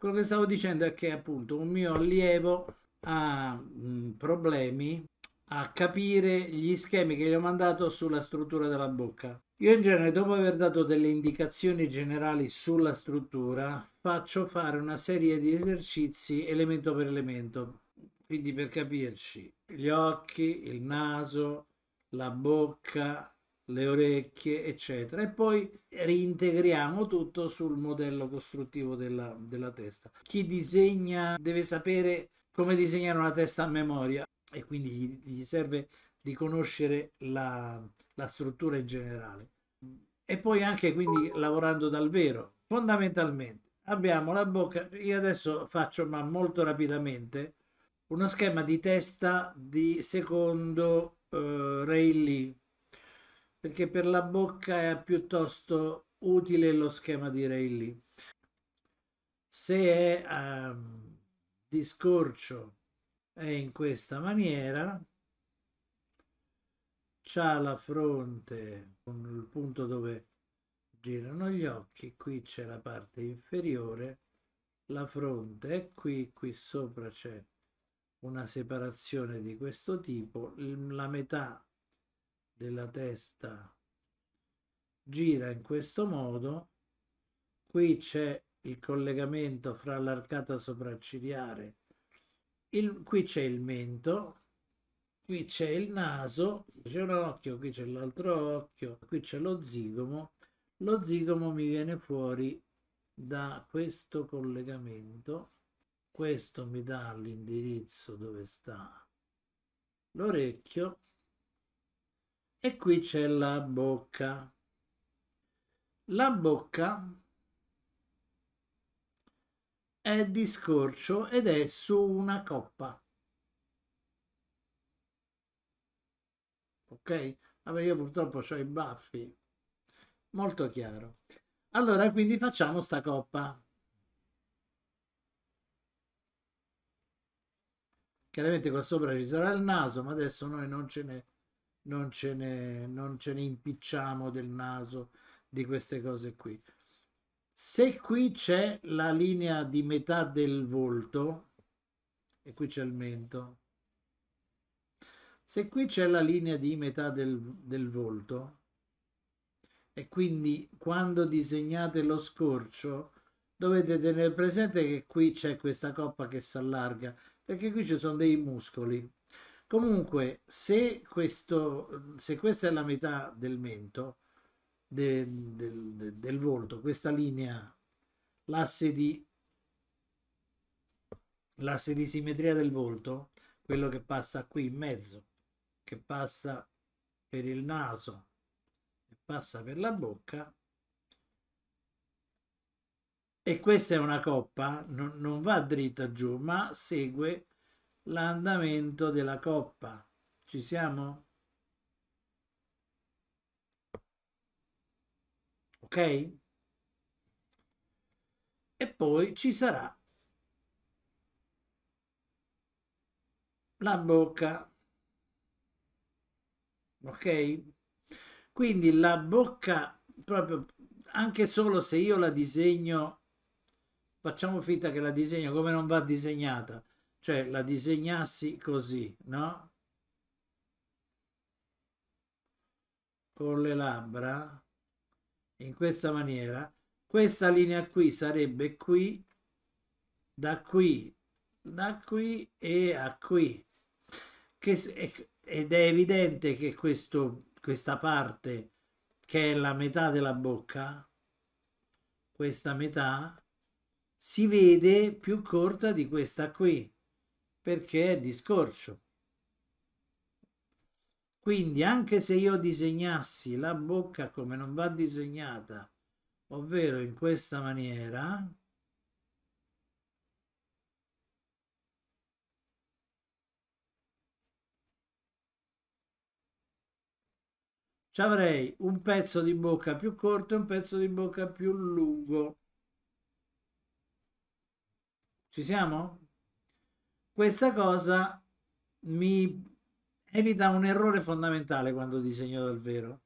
Quello che stavo dicendo è che appunto un mio allievo ha mh, mm, problemi a capire gli schemi che gli ho mandato sulla struttura della bocca. Io in genere, dopo aver dato delle indicazioni generali sulla struttura, faccio fare una serie di esercizi elemento per elemento. Quindi per capirci, gli occhi, il naso, la bocca, le orecchie, eccetera. E poi reintegriamo tutto sul modello costruttivo della, della testa. Chi disegna deve sapere come disegnare una testa a memoria e quindi gli, gli serve di conoscere la, la struttura in generale. E poi anche quindi lavorando dal vero, fondamentalmente abbiamo la bocca. Io adesso faccio, ma molto rapidamente, uno schema di testa di secondo eh, Rayleigh perché per la bocca è piuttosto utile lo schema di Rayleigh. Se è um, di scorcio è in questa maniera, c'ha la fronte con il punto dove girano gli occhi, qui c'è la parte inferiore, la fronte è qui, qui sopra c'è una separazione di questo tipo, la metà della testa gira in questo modo qui c'è il collegamento fra l'arcata sopraccigliare il, qui c'è il mento qui c'è il naso c'è un occhio qui c'è l'altro occhio qui c'è lo zigomo lo zigomo mi viene fuori da questo collegamento questo mi dà l'indirizzo dove sta l'orecchio e qui c'è la bocca. La bocca è di scorcio ed è su una coppa. Ok? Vabbè, io purtroppo ho i baffi. Molto chiaro. Allora, quindi facciamo sta coppa. Chiaramente qua sopra ci sarà il naso, ma adesso noi non ce ne non ce ne, non ce ne impicciamo del naso di queste cose qui. Se qui c'è la linea di metà del volto, e qui c'è il mento, se qui c'è la linea di metà del, del volto, e quindi quando disegnate lo scorcio, dovete tenere presente che qui c'è questa coppa che si allarga, perché qui ci sono dei muscoli. Comunque, se, questo, se questa è la metà del mento, de, de, de, del volto, questa linea, l'asse di, l'asse di simmetria del volto, quello che passa qui in mezzo, che passa per il naso e passa per la bocca, e questa è una coppa, non, non va dritta giù, ma segue l'andamento della coppa. Ci siamo? Ok? E poi ci sarà la bocca. Ok? Quindi la bocca, proprio anche solo se io la disegno, facciamo finta che la disegno come non va disegnata, cioè la disegnassi così, no? Con le labbra, in questa maniera, questa linea qui sarebbe qui, da qui, da qui e a qui. Che, ed è evidente che questo, questa parte, che è la metà della bocca, questa metà, si vede più corta di questa qui perché è di scorcio. Quindi anche se io disegnassi la bocca come non va disegnata, ovvero in questa maniera, ci avrei un pezzo di bocca più corto e un pezzo di bocca più lungo. Ci siamo? Questa cosa mi evita un errore fondamentale quando disegno dal vero